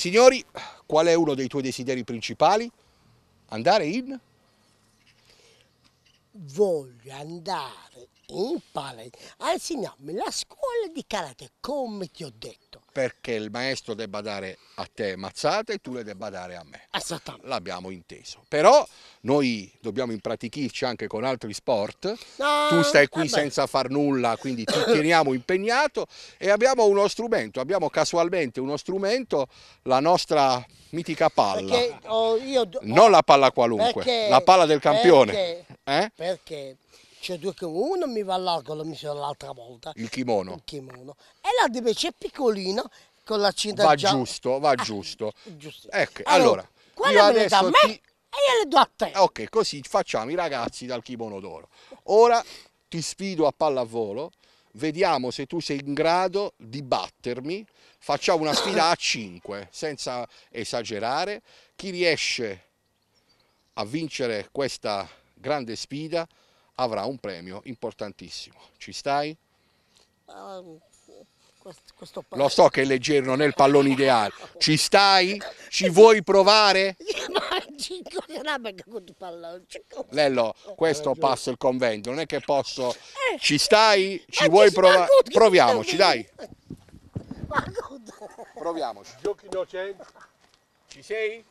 Signori, qual è uno dei tuoi desideri principali? Andare in? Voglio andare in palestra a insegnarmi la scuola di karate, come ti ho detto perché il maestro debba dare a te mazzate e tu le debba dare a me. Esattamente. L'abbiamo inteso. Però noi dobbiamo impratichirci anche con altri sport. No, tu stai qui vabbè. senza far nulla, quindi ti teniamo impegnato e abbiamo uno strumento, abbiamo casualmente uno strumento, la nostra mitica palla. Perché, oh, io, oh, non la palla oh, qualunque, perché, la palla del campione. Perché? Eh? perché c'è due che uno mi va largo, la misura l'altra volta. Il kimono. Il kimono. E la di invece è piccolino con la cinta Va già... giusto, va ah, giusto. Ecco, allora, allora io me adesso me e io le do a te. Ok, così facciamo i ragazzi dal kimono d'oro. Ora ti sfido a pallavolo vediamo se tu sei in grado di battermi. Facciamo una sfida a 5, senza esagerare. Chi riesce a vincere questa grande sfida avrà un premio importantissimo. Ci stai? Uh, questo, questo Lo so che è leggero, non è il pallone ideale. Ci stai? Ci vuoi provare? Lello, eh, questo passo il convento, non è che posso... Eh. Ci stai? Ci vuoi provare? Proviamoci, dai. Proviamoci. Giochi innocenti. Ci sei?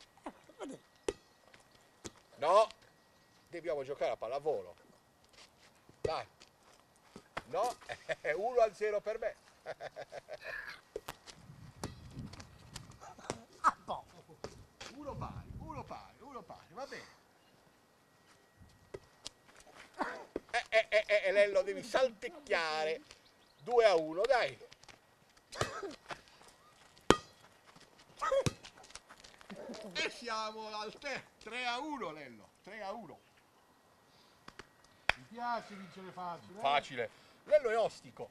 Eh, no, dobbiamo giocare a pallavolo. Dai. No, è 1 al 0 per me. A poco. Uno pari, uno pari, uno pari, va bene. Eh, eh, eh, eh Lello, devi saltecchiare. 2 a 1, dai. E siamo al 3, 3 a 1, Lello, 3 a 1 piace vincere facile. Eh? Facile. Eh? Lello è ostico.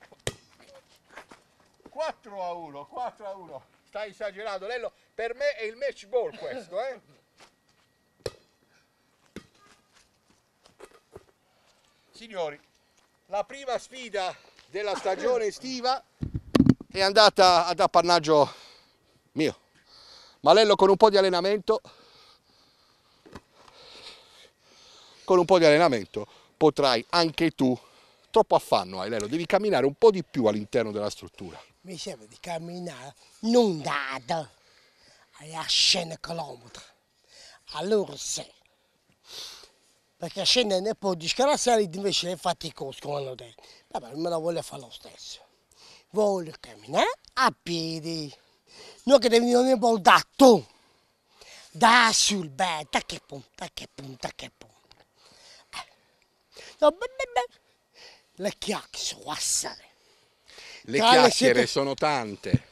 4 a 1, 4 a 1. Stai esagerando, Lello. Per me è il match ball questo, eh? Signori, la prima sfida della stagione estiva è andata ad appannaggio mio. Malello con un po' di allenamento, con un po' di allenamento potrai anche tu, troppo affanno hai Lelo, devi camminare un po' di più all'interno della struttura. Mi sembra di camminare non da a 100 km all'ora sì. perché scendere ne può di scalassare invece è faticoso come hanno detto vabbè me la voglio fare lo stesso voglio camminare a piedi non che devi venire un po' da tu da sul bel tacche pum tacche pum che pum le chiacchiere. Le chiacchiere le... sono tante.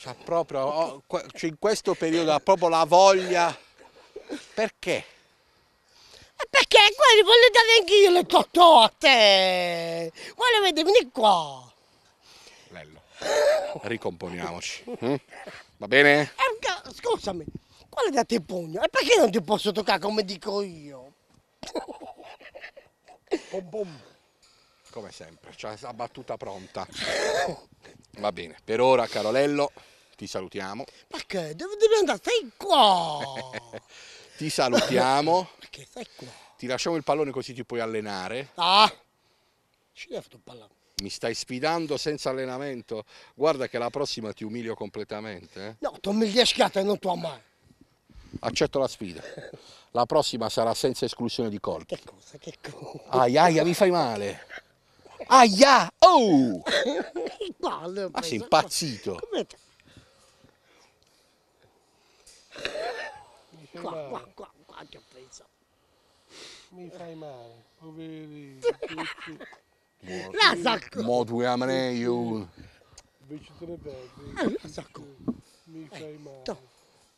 C'ha eh, proprio, oh, cioè in questo periodo ha proprio la voglia. Perché? Eh, perché Guarda, voglio dare anch'io le tortote. Vuole vedere, vieni qua. Bello. Ricomponiamoci. Hm? Va bene? Eh, scusami, quale date il pugno? E perché non ti posso toccare come dico io? Bom, bom. Come sempre, c'è la battuta pronta. Va bene, per ora Carolello ti salutiamo. Ma che? Dove devi andare? Sei qua! ti salutiamo. Ma che sei qua? Ti lasciamo il pallone così ti puoi allenare. Ah! Ci deve fare un pallone. Mi stai sfidando senza allenamento? Guarda che la prossima ti umilio completamente. Eh? No, tu mi riesci a te non tua mai accetto la sfida. La prossima sarà senza esclusione di colpi. Che cosa, che cosa? Aia, aia, mi fai male. Aia, oh! Palle, Ma sei impazzito. Qua, qua, qua, qua ti ho preso. Mi fai male, poverino. La sacco. Mo tu amane io. Invece te ne perdi. Ah, la sacco. Mi fai eh, male.